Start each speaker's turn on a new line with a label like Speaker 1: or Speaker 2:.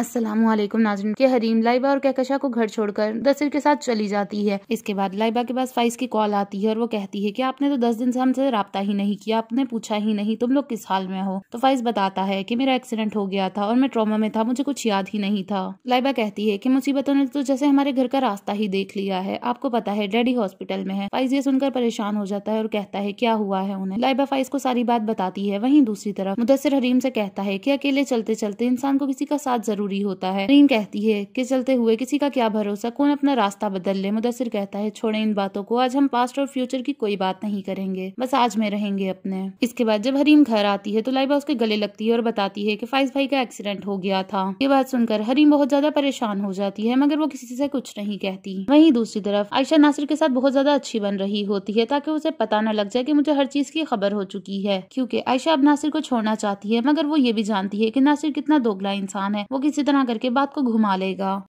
Speaker 1: अस्सलाम वालेकुम नाजरन के हरीम लाइबा और कहकशा को घर छोड़कर दसिर के साथ चली जाती है इसके बाद लाइबा के पास फाइज की कॉल आती है और वो कहती है कि आपने तो दस दिन से हमसे रबता ही नहीं किया आपने पूछा ही नहीं तुम लोग किस हाल में हो तो फाइज बताता है की मेरा एक्सीडेंट हो गया था और मैं ट्रामा में था मुझे कुछ याद ही नहीं था लाइबा कहती है की मुसीबतों ने तो जैसे हमारे घर का रास्ता ही देख लिया है आपको पता है डैडी हॉस्पिटल में है फाइज ये सुनकर परेशान हो जाता है और कहता है क्या हुआ है उन्हें लाइबा फाइज को सारी बात बताती है वही दूसरी तरफ मुदसर हरीम से कहता है की अकेले चलते चलते इंसान को किसी का साथ जरूर ज़रूरी होता है नरीन कहती है कि चलते हुए किसी का क्या भरोसा कौन अपना रास्ता बदल ले मुदसर कहता है छोड़े इन बातों को आज हम पास्ट और फ्यूचर की कोई बात नहीं करेंगे बस आज में रहेंगे अपने इसके बाद जब हरीम घर आती है तो लाइबा उसके गले लगती है और बताती है कि फाइज भाई का एक्सीडेंट हो गया था ये बात सुनकर हरीम बहुत ज्यादा परेशान हो जाती है मगर वो किसी से कुछ नहीं कहती वहीं दूसरी तरफ आयशा नासिर के साथ बहुत ज्यादा अच्छी बन रही होती है ताकि उसे पता न लग जाए की मुझे हर चीज की खबर हो चुकी है क्यूँकी आयशा अब नासिर को छोड़ना चाहती है मगर वो ये भी जानती है कि नासिर कितना दोगला इंसान है वो किसी इसी तरह करके बात को घुमा लेगा